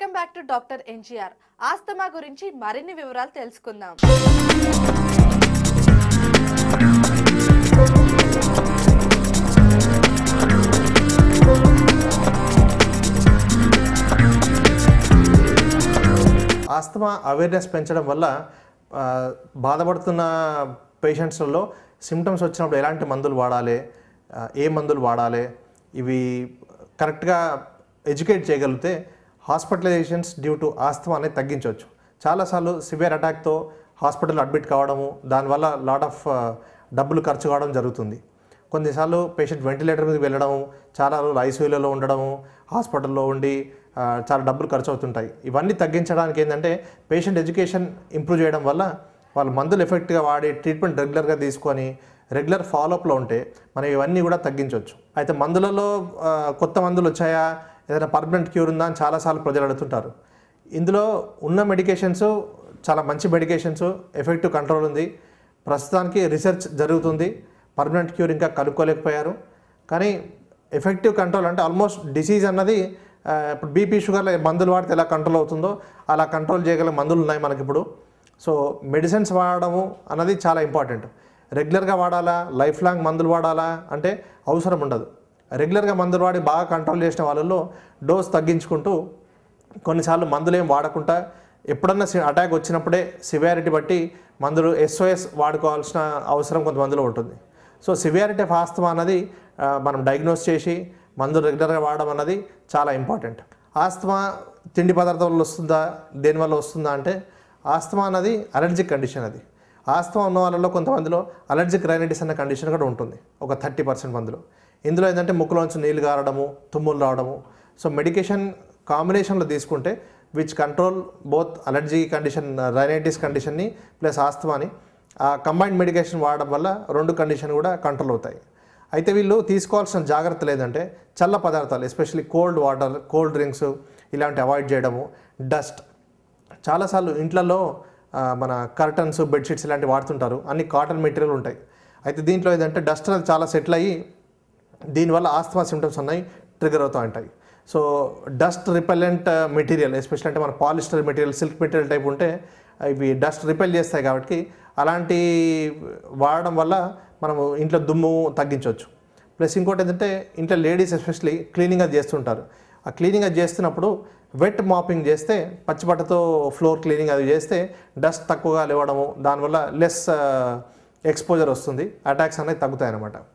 welcome back to doctor N G R asthma గురించి మరిన్ని వివరాలు తెలుసుకుందాం ఆస్తమా అవేర్నెస్ పెంచడం వల్ల బాధపడుతున్న పేషెంట్స్లలో సిమ్టమ్స్ వచ్చినప్పుడు ఎలాంటి మందులు వాడాలి ఏ మందులు వాడాలి ఇవి కరెక్ట్గా ఎడ్యుకేట్ చేయగలిగితే హాస్పిటలైజేషన్స్ డ్యూ టు ఆస్తమా అనేది తగ్గించవచ్చు చాలాసార్లు సివియర్ అటాక్తో హాస్పిటల్ అడ్మిట్ కావడము దానివల్ల లాట్ ఆఫ్ డబ్బులు ఖర్చు కావడం జరుగుతుంది కొన్నిసార్లు పేషెంట్ వెంటిలేటర్ మీద వెళ్ళడం చాలా రోజులు ఐసీయూలలో ఉండడము హాస్పిటల్లో ఉండి చాలా డబ్బులు ఖర్చు అవుతుంటాయి ఇవన్నీ తగ్గించడానికి ఏంటంటే పేషెంట్ ఎడ్యుకేషన్ ఇంప్రూవ్ చేయడం వల్ల వాళ్ళు మందులు ఎఫెక్ట్గా వాడి ట్రీట్మెంట్ రెగ్యులర్గా తీసుకొని రెగ్యులర్ ఫాలోఅప్లో ఉంటే మనం ఇవన్నీ కూడా తగ్గించవచ్చు అయితే మందులలో కొత్త మందులు వచ్చాయా ఏదైనా పర్మనెంట్ క్యూర్ ఉందా అని చాలాసార్లు ప్రజలు అడుగుతుంటారు ఇందులో ఉన్న మెడికేషన్స్ చాలా మంచి మెడికేషన్స్ ఎఫెక్టివ్ కంట్రోల్ ఉంది ప్రస్తుతానికి రీసెర్చ్ జరుగుతుంది పర్మనెంట్ క్యూర్ ఇంకా కనుక్కోలేకపోయారు కానీ ఎఫెక్టివ్ కంట్రోల్ అంటే ఆల్మోస్ట్ డిసీజ్ అన్నది ఇప్పుడు బీపీ షుగర్ మందులు వాడితే ఎలా కంట్రోల్ అవుతుందో అలా కంట్రోల్ చేయగల మందులు ఉన్నాయి మనకి ఇప్పుడు సో మెడిసిన్స్ వాడడము అన్నది చాలా ఇంపార్టెంట్ రెగ్యులర్గా వాడాలా లైఫ్ లాంగ్ మందులు వాడాలా అంటే అవసరం ఉండదు రెగ్యులర్గా మందులు వాడి బాగా కంట్రోల్ చేసిన వాళ్ళలో డోస్ తగ్గించుకుంటూ కొన్నిసార్లు మందులు ఏం వాడకుండా ఎప్పుడన్నా అటాక్ వచ్చినప్పుడే సివియారిటీ బట్టి మందులు ఎస్ఓఎస్ వాడుకోవాల్సిన అవసరం కొంతమందిలో ఉంటుంది సో సివియారిటీ ఆఫ్ ఆస్తమా అన్నది మనం డయాగ్నోస్ చేసి మందులు రెగ్యులర్గా వాడడం అన్నది చాలా ఇంపార్టెంట్ ఆస్తమా తిండి పదార్థం వల్ల వస్తుందా దేనివల్ల వస్తుందా అంటే ఆస్తమా అన్నది అలర్జిక్ కండిషన్ అది ఆస్తమ ఉన్న వాళ్ళలో కొంతమందిలో అలర్జిక్ రైనైటిస్ అన్న కండిషన్ కూడా ఉంటుంది ఒక థర్టీ పర్సెంట్ మందిలో ఇందులో ఏంటంటే ముక్కులోంచి నీళ్ళు గారడము తుమ్ములు రావడము సో మెడికేషన్ కాంబినేషన్లో తీసుకుంటే which control both allergy condition rhinitis కండిషన్ని ప్లస్ ఆస్తమాని ఆ కంబైన్డ్ మెడికేషన్ వాడడం వల్ల రెండు కండిషన్ కూడా కంట్రోల్ అవుతాయి అయితే వీళ్ళు తీసుకోవాల్సిన జాగ్రత్తలు ఏంటంటే చల్ల పదార్థాలు especially cold water cold drinks ఇలాంటి అవాయిడ్ చేయడము డస్ట్ చాలాసార్లు ఇంట్లలో మన కర్టన్స్ బెడ్షీట్స్ ఇలాంటివి వాడుతుంటారు అన్ని కాటన్ మెటీరియల్ ఉంటాయి అయితే దీంట్లో ఏంటంటే డస్ట్ అనేది చాలా సెటిల్ అయ్యి దీనివల్ల ఆస్థమా సిమ్టమ్స్ ఉన్నాయి ట్రిగర్ అవుతూ ఉంటాయి so dust repellent material special అంటే మన polyester material silk material type ఉంటే ఇవి డస్ట్ రిపెల్ చేస్తాయి కాబట్టి అలాంటి వాడడం వల్ల మనము ఇంట్లో దుమ్ము తగ్గించవచ్చు ప్లస్ ఇంకోటి ఏంటంటే ఇంట్లో లేడీస్ ఎస్పెషలీ క్లీనింగ్ అది చేస్తుంటారు ఆ క్లీనింగ్ అది చేస్తున్నప్పుడు వెట్ మాపింగ్ చేస్తే పచ్చిబట్టతో ఫ్లోర్ క్లీనింగ్ అది చేస్తే డస్ట్ తక్కువగా లేవడము దానివల్ల లెస్ ఎక్స్పోజర్ వస్తుంది అటాక్స్ అనేవి తగ్గుతాయి అన్నమాట